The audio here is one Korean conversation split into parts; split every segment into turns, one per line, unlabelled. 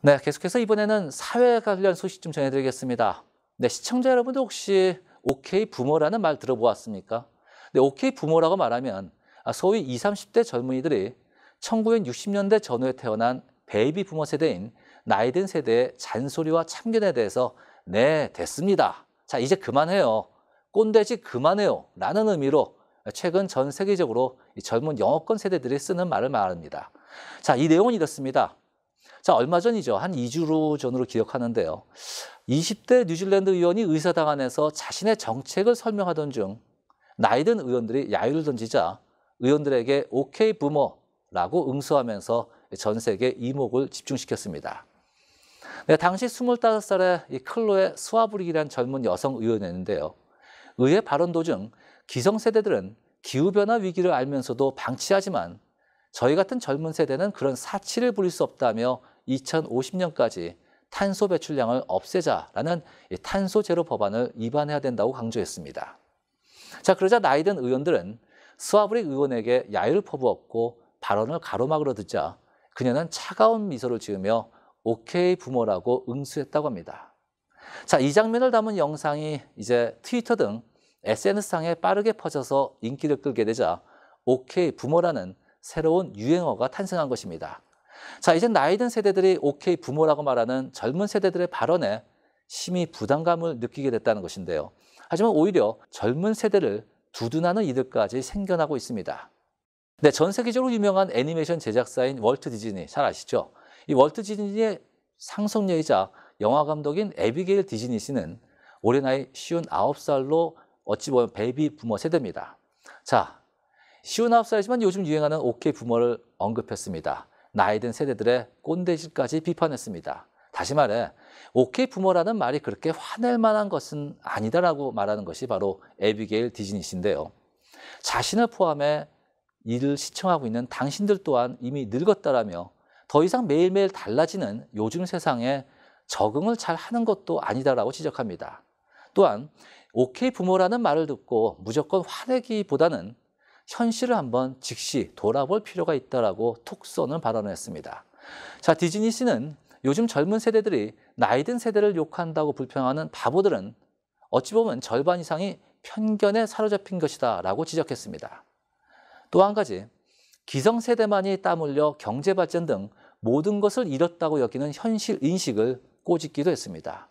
네, 계속해서 이번에는 사회 관련 소식 좀 전해드리겠습니다. 네, 시청자 여러분들 혹시 OK 부모라는 말 들어보았습니까? 네, OK 부모라고 말하면 아, 소위 20, 30대 젊은이들이 1960년대 전후에 태어난 베이비 부모 세대인 나이든 세대의 잔소리와 참견에 대해서 네, 됐습니다. 자, 이제 그만해요. 꼰대지 그만해요. 라는 의미로 최근 전 세계적으로 젊은 영어권 세대들이 쓰는 말을 말합니다. 자, 이 내용은 이렇습니다. 자, 얼마 전이죠. 한 2주로 전으로 기억하는데요. 20대 뉴질랜드 의원이 의사당 안에서 자신의 정책을 설명하던 중 나이 든 의원들이 야유를 던지자 의원들에게 오케이 부모라고 응수하면서 전 세계 이목을 집중시켰습니다. 네, 당시 25살의 이클로의 스와브릭이란 젊은 여성 의원이었는데요. 의회 발언 도중 기성세대들은 기후변화 위기를 알면서도 방치하지만 저희 같은 젊은 세대는 그런 사치를 부릴 수 없다며 2050년까지 탄소 배출량을 없애자라는 탄소 제로 법안을 입안해야 된다고 강조했습니다. 자, 그러자 나이든 의원들은 스와브리 의원에게 야유를 퍼부었고 발언을 가로막으러 듣자 그녀는 차가운 미소를 지으며 오케이 부모라고 응수했다고 합니다. 자, 이 장면을 담은 영상이 이제 트위터 등 SNS상에 빠르게 퍼져서 인기를 끌게 되자 오케이 부모라는 새로운 유행어가 탄생한 것입니다. 자, 이제 나이든 세대들이 오케이 부모라고 말하는 젊은 세대들의 발언에 심히 부담감을 느끼게 됐다는 것인데요. 하지만 오히려 젊은 세대를 두둔하는 이들까지 생겨나고 있습니다. 네, 전 세계적으로 유명한 애니메이션 제작사인 월트 디즈니 잘 아시죠? 이 월트 디즈니의 상속녀이자 영화 감독인 에비게일 디즈니 씨는 올해 나이 쉬운 9살로 어찌 보면 베이비 부모 세대입니다. 자, 쉬운 합사이지만 요즘 유행하는 오케이 부모를 언급했습니다. 나이 든 세대들의 꼰대질까지 비판했습니다. 다시 말해 오케이 부모라는 말이 그렇게 화낼 만한 것은 아니다라고 말하는 것이 바로 에비게일 디즈니신데요 자신을 포함해 이를 시청하고 있는 당신들 또한 이미 늙었다라며 더 이상 매일매일 달라지는 요즘 세상에 적응을 잘 하는 것도 아니다라고 지적합니다. 또한 오케이 부모라는 말을 듣고 무조건 화내기보다는 현실을 한번 즉시 돌아볼 필요가 있다라고 톡쏘는 발언을 했습니다. 자, 디즈니 씨는 요즘 젊은 세대들이 나이 든 세대를 욕한다고 불평하는 바보들은 어찌 보면 절반 이상이 편견에 사로잡힌 것이다 라고 지적했습니다. 또 한 가지, 기성세대만이 땀 흘려 경제발전 등 모든 것을 잃었다고 여기는 현실 인식을 꼬집기도 했습니다.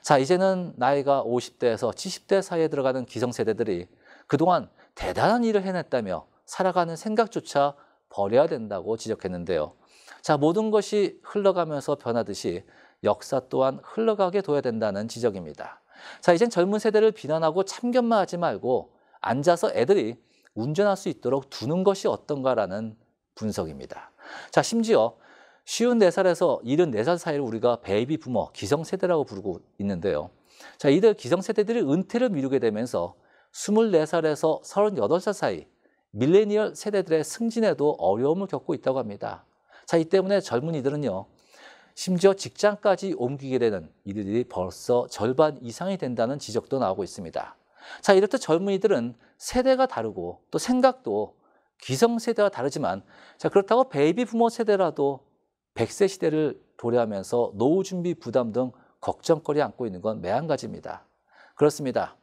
자, 이제는 나이가 50대에서 70대 사이에 들어가는 기성세대들이 그동안 대단한 일을 해냈다며 살아가는 생각조차 버려야 된다고 지적했는데요. 자, 모든 것이 흘러가면서 변하듯이 역사 또한 흘러가게 둬야 된다는 지적입니다. 자, 이젠 젊은 세대를 비난하고 참견만 하지 말고 앉아서 애들이 운전할 수 있도록 두는 것이 어떤가라는 분석입니다. 자, 심지어 쉬운 4살에서 74살 사이를 우리가 베이비 부머, 기성세대라고 부르고 있는데요. 자, 이들 기성세대들이 은퇴를 미루게 되면서 24살에서 38살 사이 밀레니얼 세대들의 승진에도 어려움을 겪고 있다고 합니다. 자, 이 때문에 젊은이들은요. 심지어 직장까지 옮기게 되는 이들이 벌써 절반 이상이 된다는 지적도 나오고 있습니다. 자, 이럴때 젊은이들은 세대가 다르고 또 생각도 기성세대와 다르지만 자, 그렇다고 베이비 부모 세대라도 100세 시대를 도래하면서 노후 준비 부담 등 걱정거리 안고 있는 건 매한가지입니다. 그렇습니다.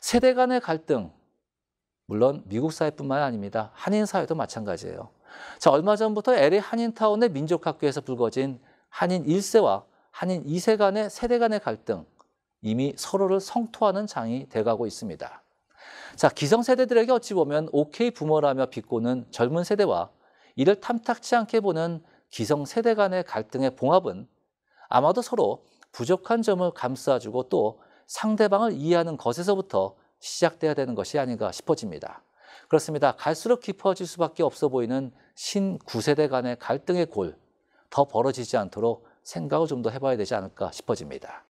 세대 간의 갈등, 물론 미국 사회뿐만 아닙니다. 한인 사회도 마찬가지예요. 자, 얼마 전부터 LA 한인타운 의 민족학교에서 불거진 한인 1세와 한인 2세 간의 세대 간의 갈등, 이미 서로를 성토하는 장이 돼가고 있습니다. 자, 기성세대들에게 어찌 보면 오케이 부모라며 비꼬는 젊은 세대와 이를 탐탁치 않게 보는 기성세대 간의 갈등의 봉합은 아마도 서로 부족한 점을 감싸주고 또 상대방을 이해하는 것에서부터 시작돼야 되는 것이 아닌가 싶어집니다. 그렇습니다. 갈수록 깊어질 수밖에 없어 보이는 신구세대 간의 갈등의 골, 더 벌어지지 않도록 생각을 좀 더 해봐야 되지 않을까 싶어집니다.